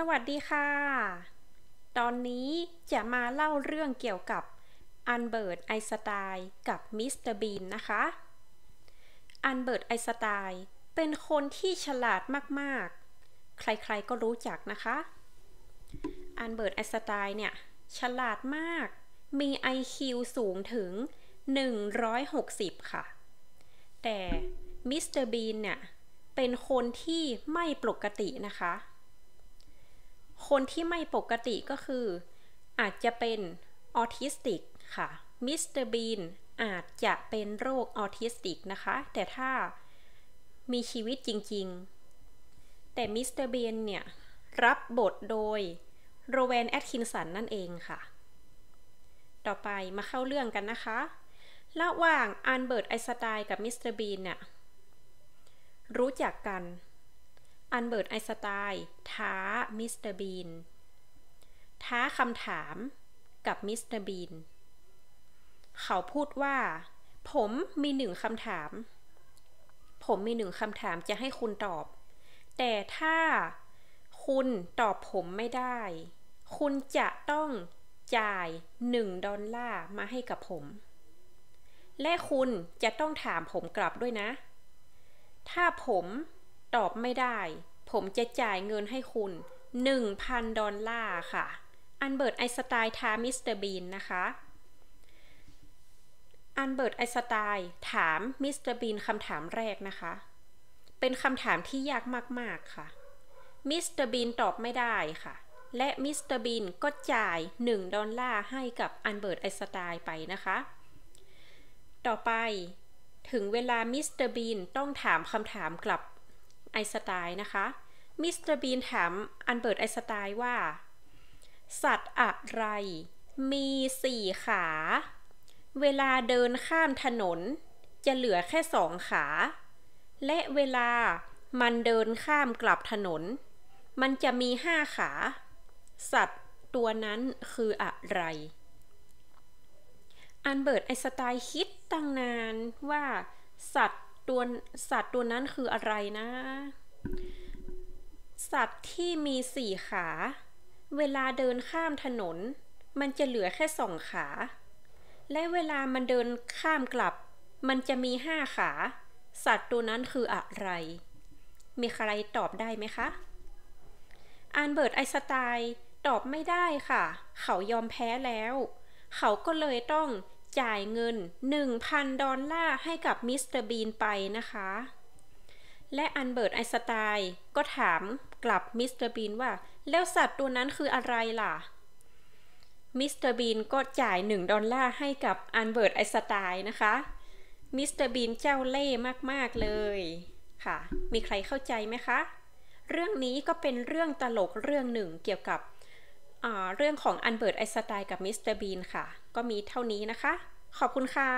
สวัสดีค่ะ ตอนนี้จะมาเล่าเรื่องเกี่ยวกับอันเบิร์ตไอสไตล์กับมิสเตอร์บีนนะคะ อันเบิร์ตไอสไตล์ เป็นคนที่ฉลาดมากๆ ใครๆก็รู้จักนะคะ อันเบิร์ตไอสไตล์เนี่ย ฉลาดมาก มี IQ สูงถึง 160 ค่ะ แต่มิสเตอร์บีนเนี่ย เป็นคนที่ไม่ปกตินะคะคนที่ไม่ปกติก็คืออาจจะเป็นออทิสติกค่ะ มิสเตอร์บีนอาจจะเป็นโรคออทิสติกนะคะ แต่ถ้ามีชีวิตจริง ๆ แต่มิสเตอร์บีนเนี่ย รับบทโดยโรเวนแอดคินสันนั่นเองค่ะ ต่อไปมาเข้าเรื่องกันนะคะ ระหว่างอันเบิร์ตไอสไตล์กับมิสเตอร์บีนเนี่ย รู้จักกันอันเบิร์ตไอสไตน์ท้ามิสเตอร์บีนท้าคำถามกับมิสเตอร์บีนเขาพูดว่าผมมีหนึ่งคำถาม ผมมีหนึ่งคำถามจะให้คุณตอบ แต่ถ้าคุณตอบผมไม่ได้ คุณจะต้องจ่ายหนึ่งดอลลาร์มาให้กับผม และคุณจะต้องถามผมกลับด้วยนะ ถ้าผมตอบไม่ได้ผมจะจ่ายเงินให้คุณ 1,000 ดอลลาร์ค่ะ อันเบิร์ตไอสไตล์ถาามิสเตอร์บีนนะคะ อันเบิร์ตไอสไตล์ถามมิสเตอร์บีนคำถามแรกนะคะ เป็นคำถามที่ยากมากๆค่ะ มิสเตอร์บีนตอบไม่ได้ค่ะ และมิสเตอร์บีนก็จ่าย 1 ดอลลาร์ให้กับ อันเบิร์ตไอสไตล์ไปนะคะ ต่อไปถึงเวลามิสเตอร์บีนต้องถามคำถามกลับไอสไตน์นะคะ มิสเตอร์บีนถามอันเบิร์ตไอสไตน์ว่า สัตว์อะไรมีสี่ขา เวลาเดินข้ามถนน จะเหลือแค่สองขา และเวลามันเดินข้ามกลับถนน มันจะมีห้าขา สัตว์ตัวนั้นคืออะไร อันเบิร์ตไอสไตน์คิดตั้งนานว่าสัตว์ตัวสัตว์ตัวนั้นคืออะไรนะ สัตว์ที่มีสี่ขา เวลาเดินข้ามถนน มันจะเหลือแค่สองขา และเวลามันเดินข้ามกลับ มันจะมีห้าขา สัตว์ตัวนั้นคืออะไร มีใครตอบได้ไหมคะอันเบิร์ตไอสไตล์ตอบไม่ได้ค่ะ เขายอมแพ้แล้ว เขาก็เลยต้องจ่ายเงิน 1,000 ดอลลาร์ให้กับมิสเตอร์บีนไปนะคะ และอันเบิร์ตไอสไตน์ก็ถามกลับมิสเตอร์บีนว่าแล้วสัตว์ตัวนั้นคืออะไรล่ะ มิสเตอร์บีนก็จ่าย 1 ดอลลาร์ให้กับอันเบิร์ตไอสไตน์นะคะ มิสเตอร์บีนเจ้าเล่ห์มากๆเลยค่ะ มีใครเข้าใจไหมคะ เรื่องนี้ก็เป็นเรื่องตลกเรื่องหนึ่งเกี่ยวกับเรื่องของอันเบิร์ตไอสไตล์กับมิสเตอร์บีนค่ะ ก็มีเท่านี้นะคะ ขอบคุณค่ะ